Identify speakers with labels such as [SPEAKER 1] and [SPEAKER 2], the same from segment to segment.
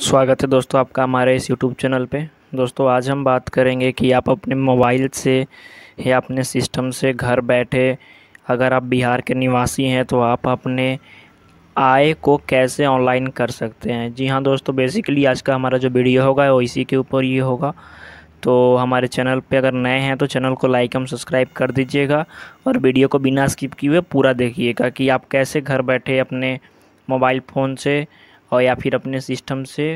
[SPEAKER 1] स्वागत है दोस्तों आपका हमारे इस यूट्यूब चैनल पे दोस्तों आज हम बात करेंगे कि आप अपने मोबाइल से या अपने सिस्टम से घर बैठे अगर आप बिहार के निवासी हैं तो आप अपने आय को कैसे ऑनलाइन कर सकते हैं जी हाँ दोस्तों बेसिकली आज का हमारा जो वीडियो होगा वो इसी के ऊपर ये होगा तो हमारे चैनल पे अगर नए हैं तो चैनल को लाइक एवं सब्सक्राइब कर दीजिएगा और वीडियो को बिना स्किप किए पूरा देखिएगा कि आप कैसे घर बैठे अपने मोबाइल फ़ोन से और या फिर अपने सिस्टम से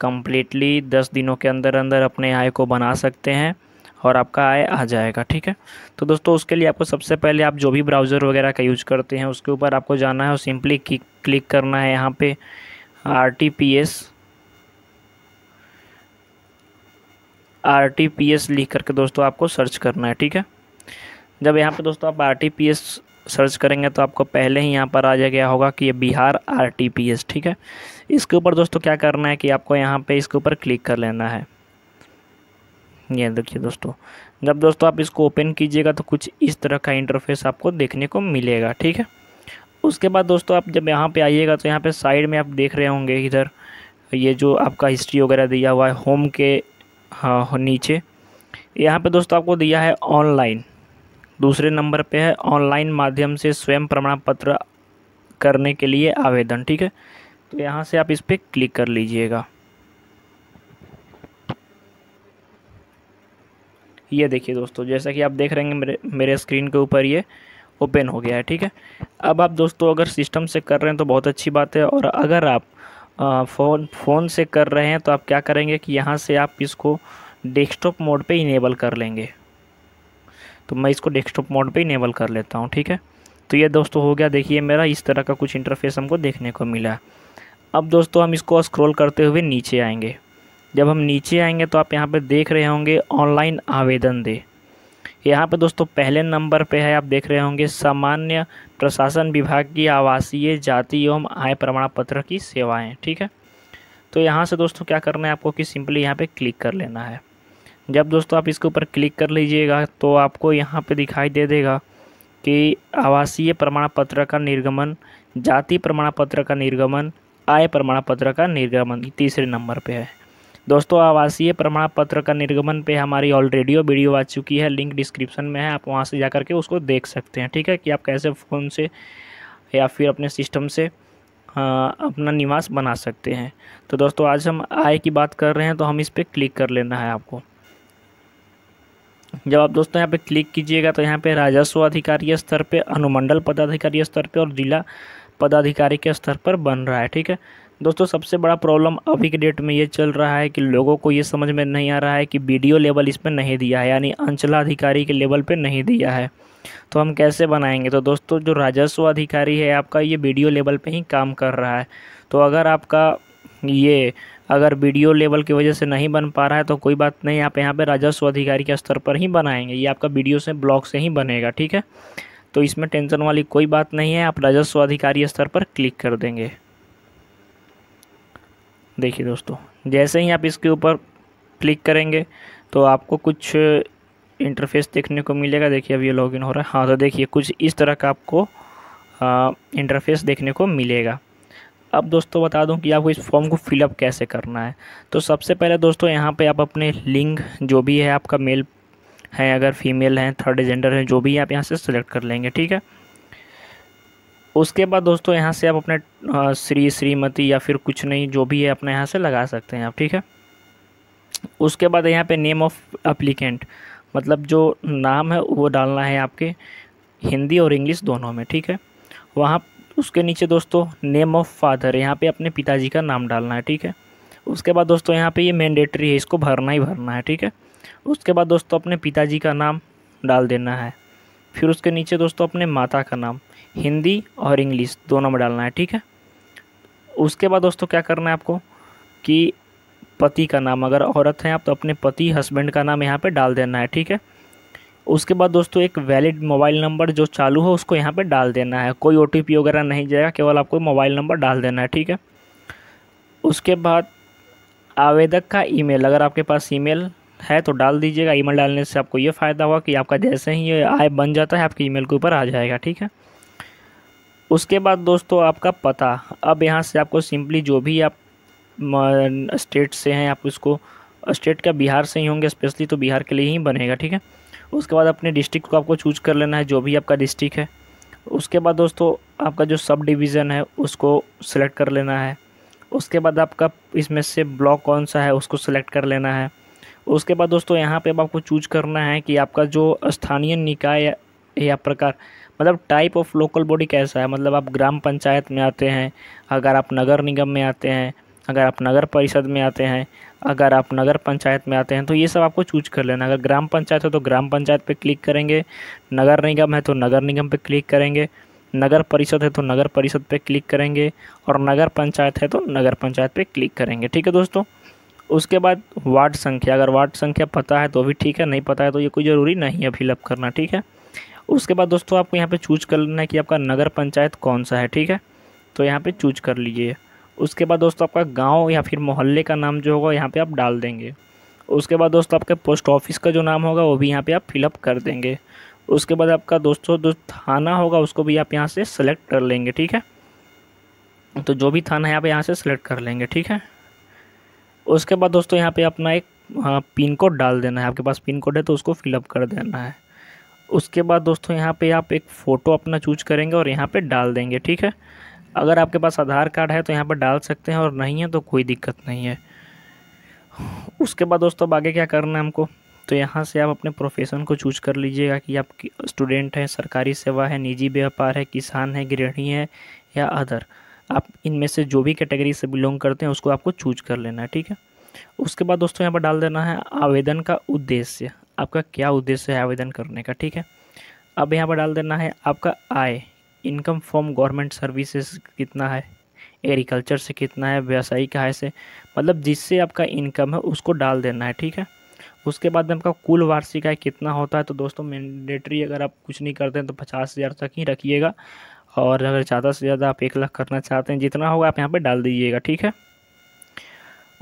[SPEAKER 1] कम्प्लीटली दस दिनों के अंदर अंदर अपने आय को बना सकते हैं और आपका आय आ जाएगा ठीक है तो दोस्तों उसके लिए आपको सबसे पहले आप जो भी ब्राउज़र वगैरह का यूज करते हैं उसके ऊपर आपको जाना है और सिंपली क्लिक करना है यहाँ पे R T P S R T P S लिख करके दोस्तों आपको सर्च करना है ठीक है जब यहाँ पे दोस्तों आप R T P S search करेंगे तो आपको पहले ही यहाँ पर आ जा गया होगा कि ये बिहार आर ठीक है इसके ऊपर दोस्तों क्या करना है कि आपको यहाँ पे इसके ऊपर क्लिक कर लेना है ये देखिए दोस्तों जब दोस्तों आप इसको ओपन कीजिएगा तो कुछ इस तरह का इंटरफेस आपको देखने को मिलेगा ठीक है उसके बाद दोस्तों आप जब यहाँ पे आइएगा तो यहाँ पे साइड में आप देख रहे होंगे इधर ये जो आपका हिस्ट्री वगैरह दिया हुआ है होम के हाँ नीचे यहाँ पे दोस्तों आपको दिया है ऑनलाइन दूसरे नंबर पे है ऑनलाइन माध्यम से स्वयं प्रमाण पत्र करने के लिए आवेदन ठीक है तो यहाँ से आप इस पर क्लिक कर लीजिएगा ये देखिए दोस्तों जैसा कि आप देख रहे हैं मेरे मेरे स्क्रीन के ऊपर ये ओपन हो गया है ठीक है अब आप दोस्तों अगर सिस्टम से कर रहे हैं तो बहुत अच्छी बात है और अगर आप फ़ोन फ़ोन से कर रहे हैं तो आप क्या करेंगे कि यहाँ से आप इसको डेस्कटॉप मोड पे इनेबल कर लेंगे तो मैं इसको डेस्कटॉप मोड पे इनेबल कर लेता हूँ ठीक है तो ये दोस्तों हो गया देखिए मेरा इस तरह का कुछ इंटरफेस हमको देखने को मिला अब दोस्तों हम इसको स्क्रॉल करते हुए नीचे आएंगे जब हम नीचे आएंगे तो आप यहाँ पर देख रहे होंगे ऑनलाइन आवेदन दे यहाँ पर दोस्तों पहले नंबर पर है आप देख रहे होंगे सामान्य प्रशासन विभाग की आवासीय जाति एवं आय प्रमाण पत्र की सेवाएँ ठीक है तो यहाँ से दोस्तों क्या करना है आपको कि सिंपली यहाँ पे क्लिक कर लेना है जब दोस्तों आप इसके ऊपर क्लिक कर लीजिएगा तो आपको यहाँ पे दिखाई दे देगा कि आवासीय प्रमाण पत्र का निर्गमन जाति प्रमाण पत्र का निर्गमन आय प्रमाण पत्र का निर्गमन तीसरे नंबर पे है दोस्तों आवासीय प्रमाण पत्र का निर्गमन पे हमारी ऑलरेडी वीडियो आ चुकी है लिंक डिस्क्रिप्शन में है आप वहाँ से जा के उसको देख सकते हैं ठीक है कि आप कैसे फ़ोन से या फिर अपने सिस्टम से आ, अपना निवास बना सकते हैं तो दोस्तों आज हम आय की बात कर रहे हैं तो हम इस पर क्लिक कर लेना है आपको जब आप दोस्तों यहाँ पे क्लिक कीजिएगा तो यहाँ पे राजस्व अधिकारी स्तर पे अनुमंडल पदाधिकारी स्तर पे और जिला पदाधिकारी के स्तर पर बन रहा है ठीक है दोस्तों सबसे बड़ा प्रॉब्लम अभी के डेट में ये चल रहा है कि लोगों को ये समझ में नहीं आ रहा है कि बी लेवल इस पर नहीं दिया है यानी अंचलाधिकारी के लेवल पर नहीं दिया है तो हम कैसे बनाएंगे तो दोस्तों जो राजस्व अधिकारी है आपका ये बी लेवल पर ही काम कर रहा है तो अगर आपका ये अगर वीडियो लेवल की वजह से नहीं बन पा रहा है तो कोई बात नहीं आप यहाँ पे राजस्व अधिकारी के स्तर पर ही बनाएंगे ये आपका वीडियो से ब्लॉग से ही बनेगा ठीक है तो इसमें टेंशन वाली कोई बात नहीं है आप राजस्व अधिकारी स्तर पर क्लिक कर देंगे देखिए दोस्तों जैसे ही आप इसके ऊपर क्लिक करेंगे तो आपको कुछ इंटरफेस देखने को मिलेगा देखिए अब ये लॉगिन हो रहा है हाँ तो देखिए कुछ इस तरह का आपको इंटरफेस देखने को मिलेगा अब दोस्तों बता दूं कि आपको इस फॉर्म को फिलअप कैसे करना है तो सबसे पहले दोस्तों यहाँ पे आप अपने लिंग जो भी है आपका मेल है अगर फीमेल हैं थर्ड जेंडर हैं जो भी आप यहाँ से सेलेक्ट कर लेंगे ठीक है उसके बाद दोस्तों यहाँ से आप अपने श्री श्रीमती या फिर कुछ नहीं जो भी है अपने यहाँ से लगा सकते हैं आप ठीक है उसके बाद यहाँ पे नेम ऑफ अप्लीकेंट मतलब जो नाम है वो डालना है आपके हिंदी और इंग्लिश दोनों में ठीक है वहाँ उसके नीचे दोस्तों नेम ऑफ़ फादर यहाँ पे अपने पिताजी का नाम डालना है ठीक है उसके बाद दोस्तों यहाँ पे ये मैंडेटरी है इसको भरना ही भरना है ठीक है उसके बाद दोस्तों अपने पिताजी का नाम डाल देना है फिर उसके नीचे दोस्तों अपने माता का नाम हिंदी और इंग्लिश दोनों में डालना है ठीक है उसके बाद दोस्तों क्या करना है आपको कि पति का नाम अगर औरत है आप तो अपने पति हस्बैंड का नाम यहाँ पे डाल देना है ठीक है उसके बाद दोस्तों एक वैलिड मोबाइल नंबर जो चालू हो उसको यहाँ पे डाल देना है कोई ओ वगैरह नहीं जाएगा केवल आपको मोबाइल नंबर डाल देना है ठीक है उसके बाद आवेदक का ईमेल अगर आपके पास ईमेल है तो डाल दीजिएगा ईमेल डालने से आपको ये फ़ायदा हुआ कि आपका जैसे ही ये आय बन जाता है आपके ईमेल के ऊपर आ जाएगा ठीक है उसके बाद दोस्तों आपका पता अब यहाँ से आपको सिंपली जो भी आप स्टेट से हैं आप उसको स्टेट का बिहार से ही होंगे स्पेशली तो बिहार के लिए ही बनेगा ठीक है उसके बाद अपने डिस्ट्रिक्ट को आपको चूज कर लेना है जो भी आपका डिस्ट्रिक्ट है उसके बाद दोस्तों आपका जो सब डिवीज़न है उसको सिलेक्ट कर लेना है उसके बाद आपका इसमें से ब्लॉक कौन सा है उसको सिलेक्ट कर लेना है उसके बाद दोस्तों यहाँ पे आपको चूज करना है कि आपका जो स्थानीय निकाय या प्रकार मतलब टाइप ऑफ लोकल बॉडी कैसा है मतलब आप ग्राम पंचायत में आते हैं अगर आप नगर निगम में आते हैं अगर आप नगर परिषद में आते हैं अगर आप नगर पंचायत में आते हैं तो ये सब आपको चूज कर लेना अगर ग्राम पंचायत हो तो ग्राम पंचायत पे क्लिक करेंगे नगर निगम है तो नगर निगम पे क्लिक करेंगे नगर परिषद है तो नगर परिषद पे क्लिक करेंगे और नगर पंचायत है तो नगर पंचायत पे क्लिक करेंगे ठीक है दोस्तों उसके बाद वार्ड संख्या अगर वार्ड संख्या पता है तो भी ठीक है नहीं पता है तो ये कोई ज़रूरी नहीं है फिलअप करना ठीक है उसके बाद दोस्तों आपको यहाँ पर चूज कर लेना है कि आपका नगर पंचायत कौन सा है ठीक है तो यहाँ पर चूज कर लीजिए उसके बाद दोस्तों आपका गांव या फिर मोहल्ले का नाम जो होगा यहाँ पे आप डाल देंगे उसके बाद दोस्तों आपके पोस्ट ऑफिस का जो नाम होगा वो भी यहाँ पे आप फिलअप कर देंगे उसके बाद आपका दोस्तों जो थाना होगा उसको भी आप यहाँ से सेलेक्ट कर लेंगे ठीक है तो जो भी थाना है आप यहाँ से सेलेक्ट कर लेंगे ठीक है उसके बाद दोस्तों यहाँ पर अपना एक पिन कोड डाल देना है आपके पास पिन कोड है तो उसको फिलअप कर देना है उसके बाद दोस्तों यहाँ पे आप एक फ़ोटो अपना चूज करेंगे और यहाँ पे डाल देंगे ठीक है अगर आपके पास आधार कार्ड है तो यहाँ पर डाल सकते हैं और नहीं है तो कोई दिक्कत नहीं है उसके बाद दोस्तों अब आगे क्या करना है हमको तो यहाँ से आप अपने प्रोफेशन को चूज कर लीजिएगा कि आप स्टूडेंट हैं सरकारी सेवा है निजी व्यापार है किसान है गृहिणी है या अदर आप इनमें से जो भी कैटेगरी से बिलोंग करते हैं उसको आपको चूज कर लेना है ठीक है उसके बाद दोस्तों यहाँ पर डाल देना है आवेदन का उद्देश्य आपका क्या उद्देश्य है आवेदन करने का ठीक है अब यहाँ पर डाल देना है आपका आय इनकम फ्रॉम गवर्नमेंट सर्विसेज कितना है एग्रीकल्चर से कितना है व्यवसायिक आय से मतलब जिससे आपका इनकम है उसको डाल देना है ठीक है उसके बाद आपका कुल वार्षिक आय कितना होता है तो दोस्तों मैंडेटरी अगर आप कुछ नहीं करते हैं तो पचास हज़ार तक ही रखिएगा और अगर ज़्यादा से ज़्यादा आप एक लाख करना चाहते हैं जितना होगा आप यहाँ पर डाल दीजिएगा ठीक है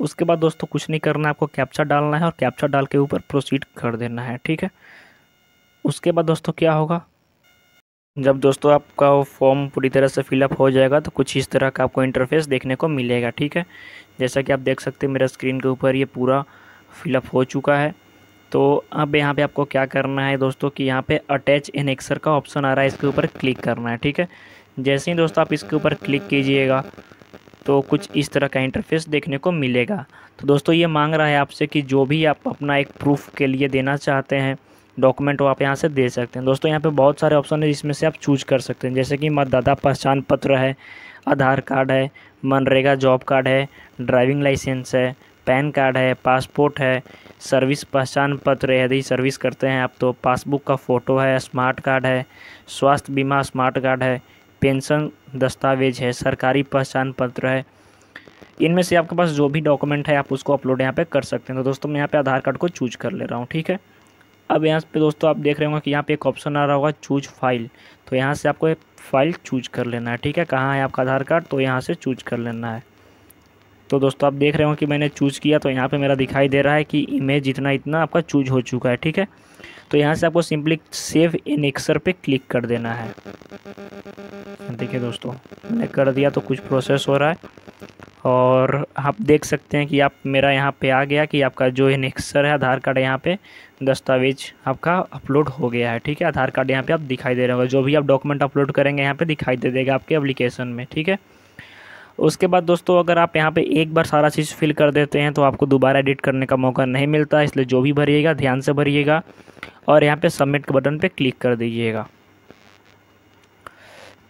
[SPEAKER 1] उसके बाद दोस्तों कुछ नहीं करना आपको कैप्चा डालना है और कैप्चा डाल के ऊपर प्रोसीड कर देना है ठीक है उसके बाद दोस्तों क्या होगा जब दोस्तों आपका फॉर्म पूरी तरह से फिलअप हो जाएगा तो कुछ इस तरह का आपको इंटरफेस देखने को मिलेगा ठीक है जैसा कि आप देख सकते हैं मेरा स्क्रीन के ऊपर ये पूरा फिलअप हो चुका है तो अब यहाँ पे आपको क्या करना है दोस्तों कि यहाँ पे अटैच इन एक्सर का ऑप्शन आ रहा है इसके ऊपर क्लिक करना है ठीक है जैसे ही दोस्तों आप इसके ऊपर क्लिक कीजिएगा तो कुछ इस तरह का इंटरफेस देखने को मिलेगा तो दोस्तों ये मांग रहा है आपसे कि जो भी आप अपना एक प्रूफ के लिए देना चाहते हैं डॉक्यूमेंट वो आप यहाँ से दे सकते हैं दोस्तों यहाँ पे बहुत सारे ऑप्शन है जिसमें से आप चूज कर सकते हैं जैसे कि मतदाता पहचान पत्र है आधार कार्ड है मनरेगा जॉब कार्ड है ड्राइविंग लाइसेंस है पैन कार्ड है पासपोर्ट है सर्विस पहचान पत्र यदि सर्विस करते हैं आप तो पासबुक का फ़ोटो है स्मार्ट कार्ड है स्वास्थ्य बीमा स्मार्ट कार्ड है पेंशन दस्तावेज है सरकारी पहचान पत्र है इनमें से आपके पास जो भी डॉक्यूमेंट है आप उसको अपलोड यहाँ पे कर सकते हैं तो दोस्तों मैं यहाँ पे आधार कार्ड को चूज कर ले रहा हूँ ठीक है अब यहाँ पे दोस्तों आप देख रहे होंगे कि यहाँ पे एक ऑप्शन आ रहा होगा चूज फाइल तो यहाँ से आपको फाइल चूज कर लेना है ठीक है कहाँ है आपका आधार कार्ड तो यहाँ से चूज कर लेना है तो दोस्तों आप देख रहे हो कि मैंने चूज़ किया तो यहाँ पर मेरा दिखाई दे रहा है कि इमेज इतना इतना आपका चूज हो चुका है ठीक है तो यहाँ से आपको सिंपली सेव इन एक्सर पर क्लिक कर देना है देखिए दोस्तों मैंने कर दिया तो कुछ प्रोसेस हो रहा है और आप देख सकते हैं कि आप मेरा यहाँ पे आ गया कि आपका जो नेक्सर है आधार कार्ड यहाँ पे दस्तावेज आपका अपलोड हो गया है ठीक है आधार कार्ड यहाँ पे आप दिखाई दे रहे होगा जो भी आप डॉक्यूमेंट अपलोड करेंगे यहाँ पे दिखाई दे देगा आपके एप्लीकेशन में ठीक है उसके बाद दोस्तों अगर आप यहाँ पे एक बार सारा चीज़ फिल कर देते हैं तो आपको दोबारा एडिट करने का मौका नहीं मिलता इसलिए जो भी भरिएगा ध्यान से भरिएगा और यहाँ पर सबमिट के बटन पर क्लिक कर दीजिएगा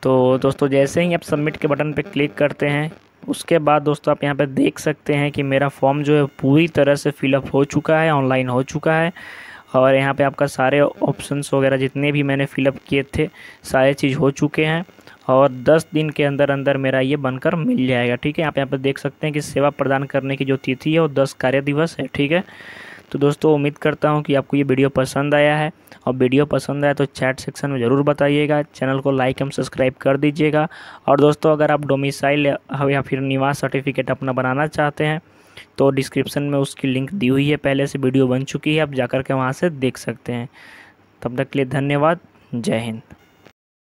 [SPEAKER 1] तो दोस्तों जैसे ही आप सबमिट के बटन पर क्लिक करते हैं उसके बाद दोस्तों आप यहाँ पर देख सकते हैं कि मेरा फॉर्म जो है पूरी तरह से फिलअप हो चुका है ऑनलाइन हो चुका है और यहाँ पे आपका सारे ऑप्शंस वगैरह जितने भी मैंने फिलअप किए थे सारे चीज़ हो चुके हैं और 10 दिन के अंदर अंदर मेरा ये बनकर मिल जाएगा ठीक है आप यहाँ पर देख सकते हैं कि सेवा प्रदान करने की जो तिथि है वो 10 कार्य दिवस है ठीक है तो दोस्तों उम्मीद करता हूँ कि आपको ये वीडियो पसंद आया है और वीडियो पसंद आया तो चैट सेक्शन में ज़रूर बताइएगा चैनल को लाइक एंड सब्सक्राइब कर दीजिएगा और दोस्तों अगर आप डोमिसाइल या फिर निवास सर्टिफिकेट अपना बनाना चाहते हैं तो डिस्क्रिप्शन में उसकी लिंक दी हुई है पहले से वीडियो बन चुकी है आप जाकर के वहाँ से देख सकते हैं तब तक के लिए धन्यवाद जय हिंद